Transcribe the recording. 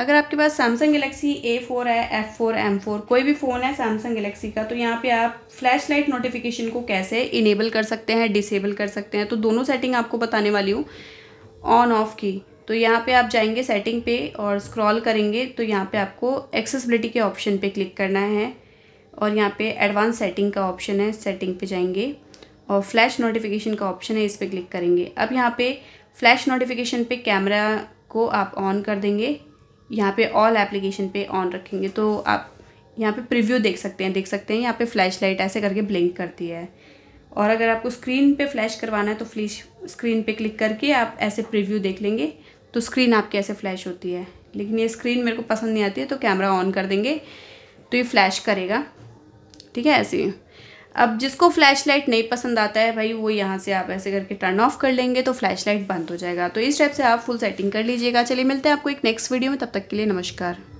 अगर आपके पास सैमसंग गलेक्सी ए फोर है एफ़ फोर एम फोर कोई भी फ़ोन है सैमसंग गलेक्सी का तो यहाँ पे आप फ्लैश लाइट नोटिफिकेशन को कैसे इनेबल कर सकते हैं डिसेबल कर सकते हैं तो दोनों सेटिंग आपको बताने वाली हूँ ऑन ऑफ़ की तो यहाँ पे आप जाएंगे सेटिंग पे और स्क्रॉल करेंगे तो यहाँ पे आपको एक्सेसबिलिटी के ऑप्शन पे क्लिक करना है और यहाँ पे एडवांस सेटिंग का ऑप्शन है सेटिंग पे जाएंगे और फ्लैश नोटिफिकेशन का ऑप्शन है इस पर क्लिक करेंगे अब यहाँ पे फ्लैश नोटिफिकेशन पे कैमरा को आप ऑन कर देंगे यहाँ पे ऑल एप्लीकेशन पे ऑन रखेंगे तो आप यहाँ पे प्रीव्यू देख सकते हैं देख सकते हैं यहाँ पे फ्लैश लाइट ऐसे करके ब्लिंक करती है और अगर आपको स्क्रीन पे फ्लैश करवाना है तो फ्लैश स्क्रीन पे क्लिक करके आप ऐसे प्रीव्यू देख लेंगे तो स्क्रीन आपकी ऐसे फ्लैश होती है लेकिन ये स्क्रीन मेरे को पसंद नहीं आती है तो कैमरा ऑन कर देंगे तो ये फ्लैश करेगा ठीक है ऐसे अब जिसको फ्लैशलाइट नहीं पसंद आता है भाई वो यहाँ से आप ऐसे करके टर्न ऑफ कर लेंगे तो फ्लैशलाइट बंद हो जाएगा तो इस टाइप से आप फुल सेटिंग कर लीजिएगा चलिए मिलते हैं आपको एक नेक्स्ट वीडियो में तब तक के लिए नमस्कार